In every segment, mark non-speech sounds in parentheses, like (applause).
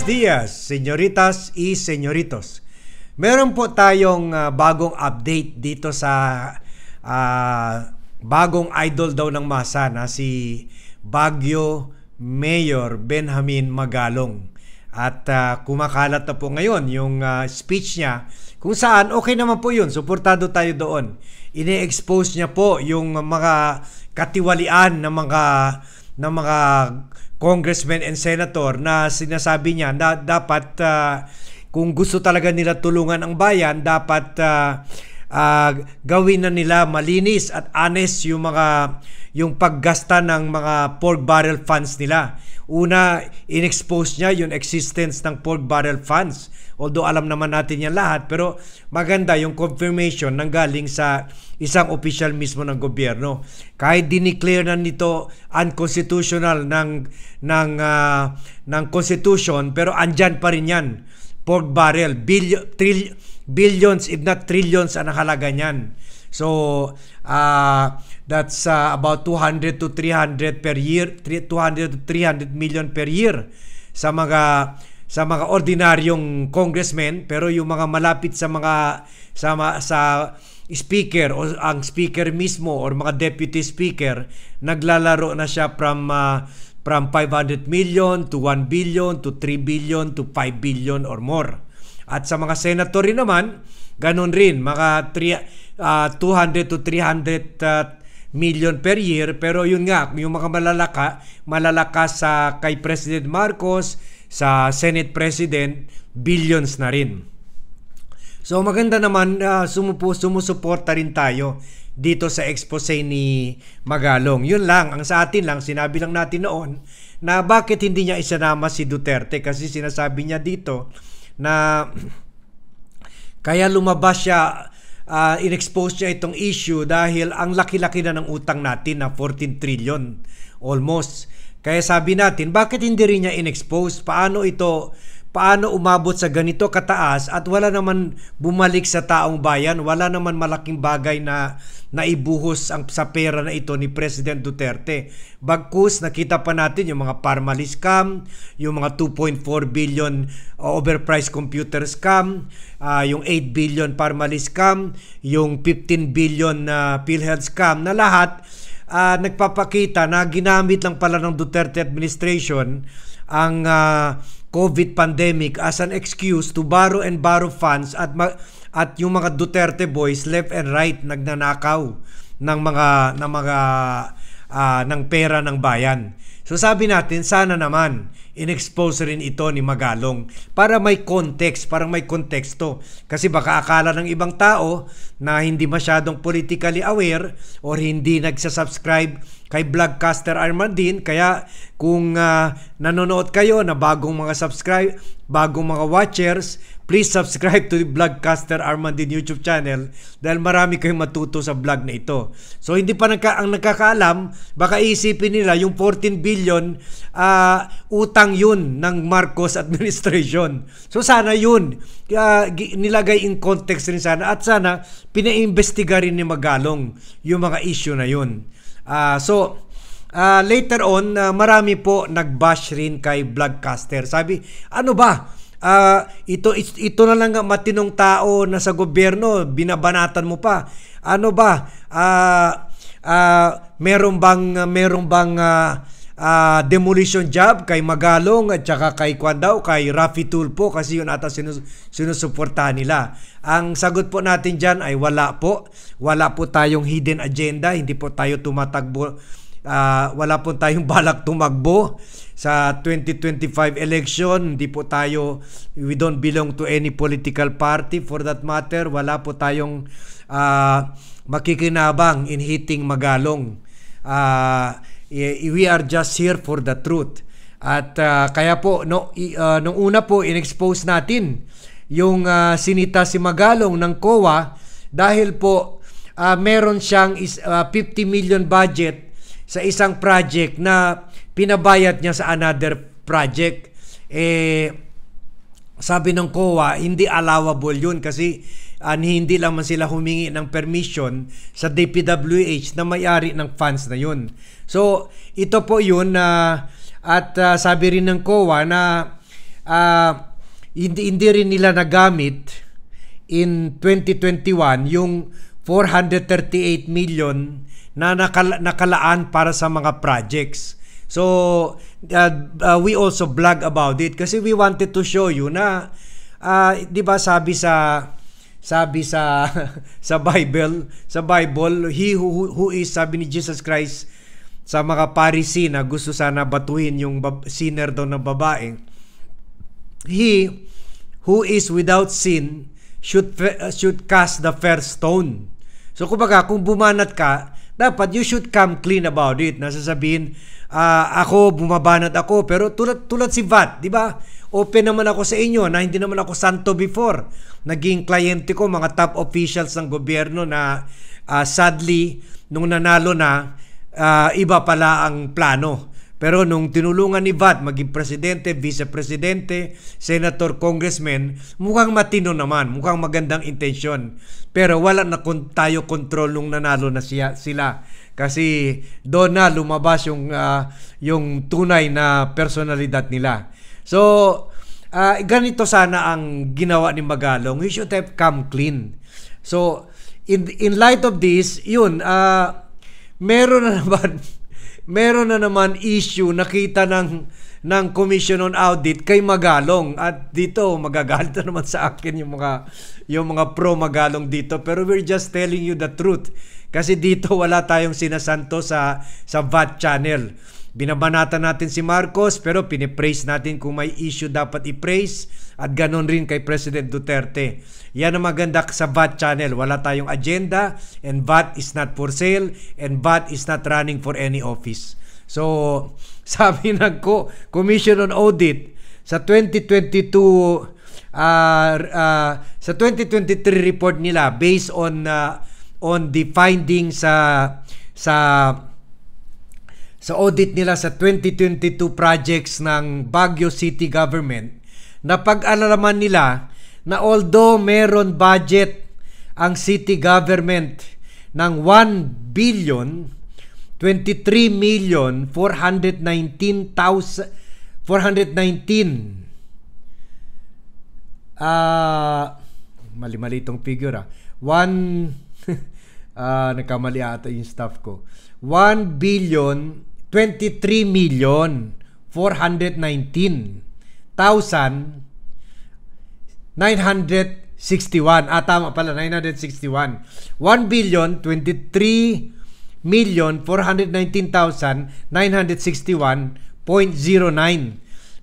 Buenos dias, señoritas y señoritos. Meron po tayong uh, bagong update dito sa uh, bagong idol daw ng masa na si Bagyo Mayor Benjamin Magalong. At uh, kumakalat na po ngayon yung uh, speech niya kung saan okay naman po yun, suportado tayo doon. Ine-expose niya po yung mga katiwalian ng mga ng mga congressman and senator na sinasabi niya na dapat uh, kung gusto talaga nila tulungan ang bayan, dapat uh, uh, gawin na nila malinis at honest yung mga yung paggasta ng mga pork barrel funds nila. Una, inexpose niya yung existence ng pork barrel funds Although alam naman natin yan lahat, pero maganda yung confirmation ng galing sa isang official mismo ng gobyerno. Kahit dineclare na nito unconstitutional ng ng uh, ng constitution, pero andyan pa rin yan. Pork barrel, billion, trill, billions if not trillions ang halaga niyan. So, uh, that's uh, about 200 to 300 per year, 200 to 300 million per year sa mga sa mga ordinaryong congressmen pero yung mga malapit sa mga sa, sa speaker o ang speaker mismo or mga deputy speaker naglalaro na siya from uh, from 500 million to 1 billion to 3 billion to 5 billion or more at sa mga senator rin naman ganun rin mga 3, uh, 200 to 300 uh, million per year pero yun nga yung mga malalaka malalakas sa kay President Marcos sa Senate President, billions na rin. So maganda naman uh, sumupo, sumusuporta rin tayo dito sa expose ni Magalong. Yun lang, ang sa atin lang, sinabi lang natin noon na bakit hindi niya isanama si Duterte kasi sinasabi niya dito na (clears throat) kaya lumabas siya uh, inexpose niya itong issue dahil ang laki-laki na ng utang natin na 14 trillion almost. Kaya sabi natin, bakit hindi rin niya inexpose? Paano ito, paano umabot sa ganito kataas at wala naman bumalik sa taong bayan? Wala naman malaking bagay na naibuhos ang, sa pera na ito ni President Duterte. Bagkus, nakita pa natin yung mga Parmalee scam, yung mga 2.4 billion uh, overpriced computer scam, uh, yung 8 billion Parmalee scam, yung 15 billion na uh, PhilHealth scam na lahat uh, nagpapakita na ginamit lang pala ng Duterte administration ang uh, COVID pandemic as an excuse to borrow and borrow funds at ma- at yung mga Duterte boys left and right nagnanakaw ng mga ng mga uh, ng pera ng bayan. So sabi natin, sana naman inexpose rin ito ni Magalong para may context, parang may konteksto. Kasi baka akala ng ibang tao na hindi masyadong politically aware or hindi nagsasubscribe kay Vlogcaster Armandin. Kaya kung uh, nanonood kayo na bagong mga subscribe, bagong mga watchers, Please subscribe to the Vlogcaster Armandin YouTube channel dahil marami kayong matuto sa vlog na ito. So hindi pa nagka, ang nagkakaalam, baka isipin nila yung 14 billion uh, utang yun ng Marcos administration. So sana yun, uh, nilagay in context rin sana at sana pinaimbestiga rin ni Magalong yung mga issue na yun. Uh, so uh, later on, uh, marami po nagbash rin kay Vlogcaster. Sabi, ano ba? Uh, ito, ito na lang matinong tao na sa gobyerno, binabanatan mo pa. Ano ba? Uh, uh, meron bang, meron bang uh, uh, demolition job kay Magalong at saka kay Kwan kay Rafi Tulpo kasi yun ata sinus- sinusuportahan nila. Ang sagot po natin dyan ay wala po. Wala po tayong hidden agenda. Hindi po tayo tumatagbo uh, wala po tayong (laughs) balak tumakbo sa 2025 election. Hindi po tayo, we don't belong to any political party for that matter. Wala po tayong uh, makikinabang in hitting magalong. Uh, we are just here for the truth. At uh, kaya po, no, uh, nung una po, inexpose natin yung uh, sinita si Magalong ng COA dahil po uh, meron siyang is, uh, 50 million budget sa isang project na pinabayad niya sa another project eh sabi ng COA hindi allowable yun kasi and ah, hindi lang man sila humingi ng permission sa DPWH na may-ari ng funds na yun. So, ito po yun na uh, at uh, sabi rin ng COA na uh, hindi, hindi rin nila nagamit in 2021 yung 438 million na nakala- nakalaan para sa mga projects. So, uh, uh, we also blog about it kasi we wanted to show you na uh, 'di ba sabi sa sabi sa (laughs) sa Bible, sa Bible, he who, who is sabi ni Jesus Christ sa mga parisi na gusto sana batuhin yung sinner daw na babae. He who is without sin should should cast the first stone. So kumbaga, kung bumanat ka, dapat you should come clean about it. Nasasabihin, uh, ah, ako, bumabanat ako, pero tulad, tulad si Vat, di ba? Open naman ako sa inyo na hindi naman ako santo before. Naging kliyente ko, mga top officials ng gobyerno na uh, sadly, nung nanalo na, uh, iba pala ang plano pero nung tinulungan ni VAT maging presidente, vice-presidente, senator, congressman, mukhang matino naman, mukhang magandang intensyon. Pero wala na tayo control nung nanalo na siya, sila. Kasi doon na lumabas yung, uh, yung tunay na personalidad nila. So, uh, ganito sana ang ginawa ni Magalong. He should have come clean. So, in, in light of this, yun, uh, meron na naman... (laughs) meron na naman issue nakita ng ng Commission on Audit kay Magalong at dito magagalit na naman sa akin yung mga yung mga pro Magalong dito pero we're just telling you the truth kasi dito wala tayong sinasanto sa sa VAT channel Binabanatan natin si Marcos pero pinipraise natin kung may issue dapat i-praise at ganon rin kay President Duterte. Yan ang maganda sa VAT channel. Wala tayong agenda and VAT is not for sale and VAT is not running for any office. So, (laughs) sabi ng ko, Commission on Audit sa 2022 uh, uh, sa 2023 report nila based on uh, on the finding sa sa sa audit nila sa 2022 projects ng Baguio City Government, na pag alalaman nila na although meron budget ang city government ng 1 billion 23 million 419,000 419 ah uh, mali-mali itong figure ah. 1 uh, (laughs) ah, nagkamali ata yung staff ko. 1 billion 23 million 419,961. Ah, tama pala, 961. 1 billion 23 million 419,961.09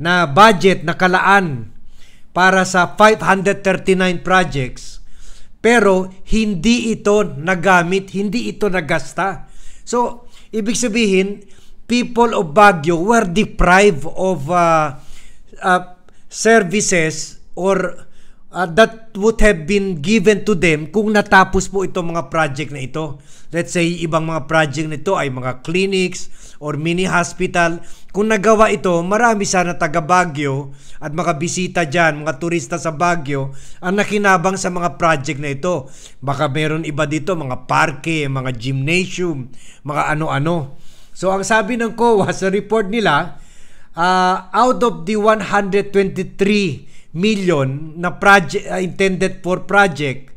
na budget na kalaan para sa 539 projects pero hindi ito nagamit, hindi ito nagasta. So, ibig sabihin, people of Baguio were deprived of uh, uh, services or uh, that would have been given to them kung natapos po itong mga project na ito. Let's say, ibang mga project nito ay mga clinics or mini hospital. Kung nagawa ito, marami sana taga Baguio at mga bisita dyan, mga turista sa Baguio, ang nakinabang sa mga project na ito. Baka meron iba dito, mga parke, mga gymnasium, mga ano-ano. So ang sabi ng COA sa report nila, uh, out of the 123 million na project uh, intended for project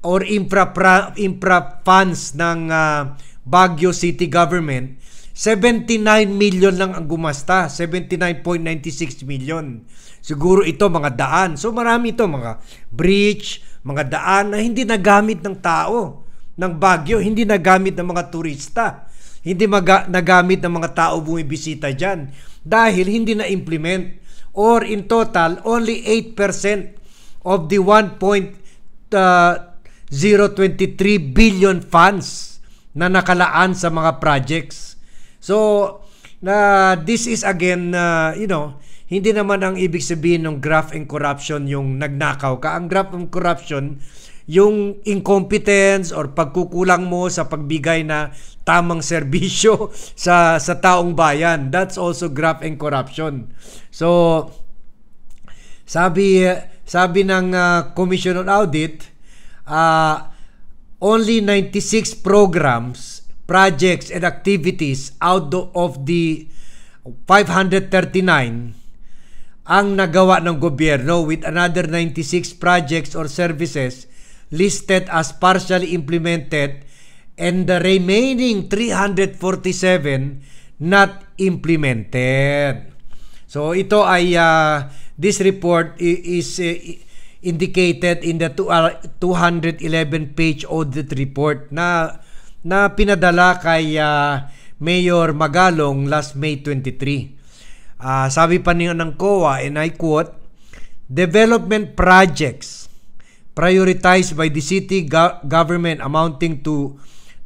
or infra infra funds ng uh, Baguio City government, 79 million lang ang gumasta, 79.96 million. Siguro ito mga daan. So marami ito mga bridge, mga daan na hindi nagamit ng tao ng Baguio, hindi nagamit ng mga turista. Hindi maga- nagamit ng mga tao bumibisita dyan dahil hindi na-implement or in total only 8% of the 1.023 uh, billion funds na nakalaan sa mga projects. So, na uh, this is again, uh, you know, hindi naman ang ibig sabihin ng graft and corruption yung nagnakaw ka. Ang graft and corruption, yung incompetence or pagkukulang mo sa pagbigay na tamang serbisyo (laughs) sa sa taong bayan. That's also graft and corruption. So sabi sabi ng uh, Commission on Audit, uh, only 96 programs, projects and activities out of the 539 ang nagawa ng gobyerno with another 96 projects or services listed as partially implemented and the remaining 347 not implemented. So ito ay uh, this report is uh, indicated in the 211 uh, page audit report na na pinadala kay uh, Mayor Magalong last May 23. Uh, sabi pa niya ng COA and I quote, development projects prioritized by the city go- government amounting to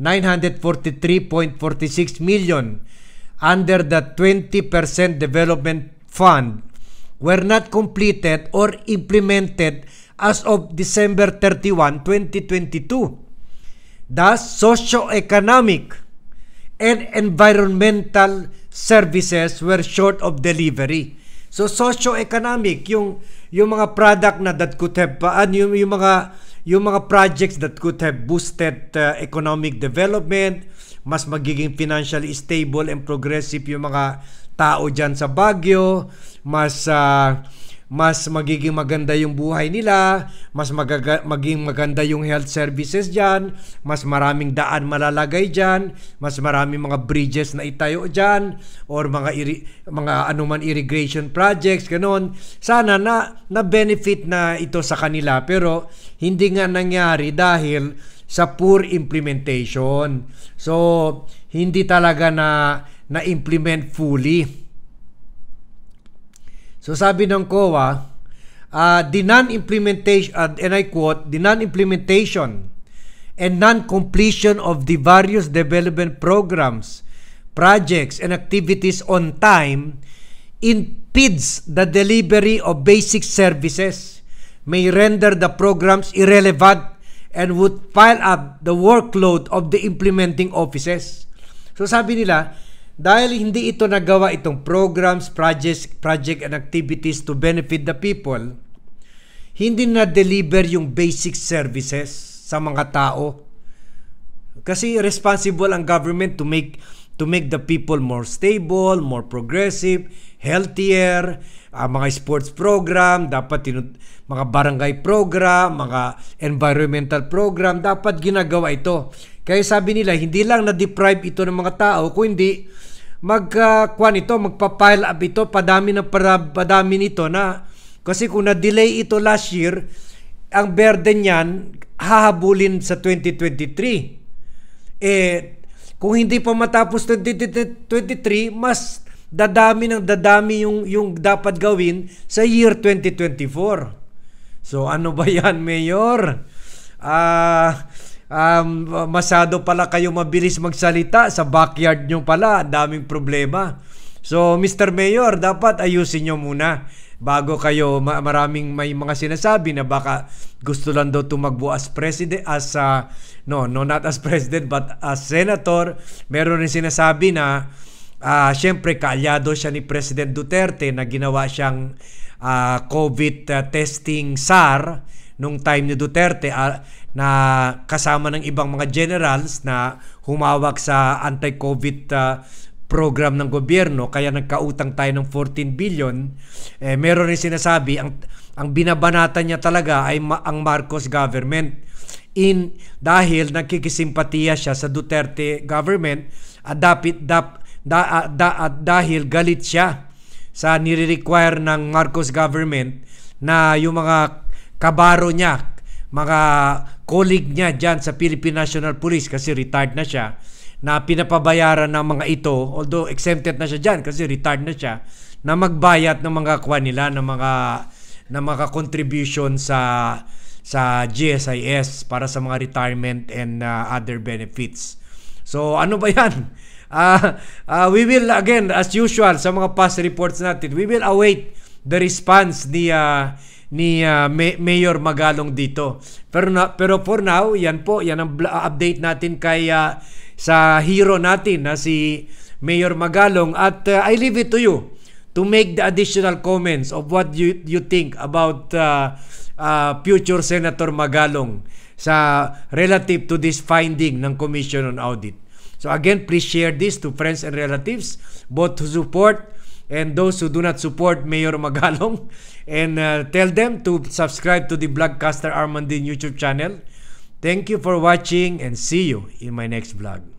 943.46 million under the 20% Development Fund were not completed or implemented as of December 31, 2022. Thus, socio-economic and environmental services were short of delivery. So socio-economic yung yung mga product na that could have yung, yung mga yung mga projects that could have boosted uh, economic development, mas magiging financially stable and progressive yung mga tao dyan sa Baguio, mas uh, mas magiging maganda yung buhay nila, mas magaga- maging maganda yung health services dyan, mas maraming daan malalagay dyan, mas maraming mga bridges na itayo dyan, or mga, iri- mga anuman irrigation projects, ganun. Sana na, na-benefit na ito sa kanila, pero hindi nga nangyari dahil sa poor implementation. So, hindi talaga na na-implement fully So sabi ng COA, uh, the non-implementation, uh, and I quote, the non-implementation and non-completion of the various development programs, projects, and activities on time impedes the delivery of basic services, may render the programs irrelevant and would pile up the workload of the implementing offices. So sabi nila, dahil hindi ito nagawa itong programs, projects, project and activities to benefit the people, hindi na-deliver yung basic services sa mga tao. Kasi responsible ang government to make to make the people more stable, more progressive, healthier, uh, mga sports program, dapat tinut- mga barangay program, mga environmental program, dapat ginagawa ito. Kaya sabi nila, hindi lang na-deprive ito ng mga tao, kundi magkakuan uh, ito, magpa-pile up ito, padami na para, padami nito na kasi kung na-delay ito last year, ang burden niyan hahabulin sa 2023. Eh, kung hindi pa matapos 2023, mas dadami ng dadami yung, yung dapat gawin sa year 2024. So ano ba yan, Mayor? Ah... Uh, um, masado pala kayo mabilis magsalita sa backyard nyo pala, daming problema. So, Mr. Mayor, dapat ayusin nyo muna bago kayo ma- maraming may mga sinasabi na baka gusto lang daw tumakbo as president as uh, no no not as president but as senator meron rin sinasabi na uh, syempre kaalyado siya ni President Duterte na ginawa siyang uh, COVID uh, testing SAR nung time ni Duterte uh, na kasama ng ibang mga generals na humawak sa anti-COVID uh, program ng gobyerno kaya nagkautang tayo ng 14 billion eh, meron rin sinasabi ang ang binabanatan niya talaga ay ma- ang Marcos government in dahil nagkikisimpatiya siya sa Duterte government at dapit dap, da, ah, da, at dahil galit siya sa nire-require ng Marcos government na yung mga kabaro niya, mga colleague niya dyan sa Philippine National Police kasi retired na siya na pinapabayaran ng mga ito although exempted na siya dyan kasi retired na siya na magbayat ng mga kwa nila ng mga ng mga contribution sa sa GSIS para sa mga retirement and uh, other benefits. So ano ba 'yan? Uh, (laughs) uh, we will again as usual sa mga past reports natin, we will await the response ni uh, ni uh, ah, May- Mayor Magalong dito. Pero na, pero for now, yan po, yan ang update natin kay uh, sa hero natin na si Mayor Magalong at uh, I leave it to you to make the additional comments of what you you think about uh, uh, future Senator Magalong sa relative to this finding ng Commission on Audit. So again, please share this to friends and relatives, both to support and those who do not support Mayor Magalong. (laughs) and uh, tell them to subscribe to the Vlogcaster Armandin YouTube channel. Thank you for watching and see you in my next vlog.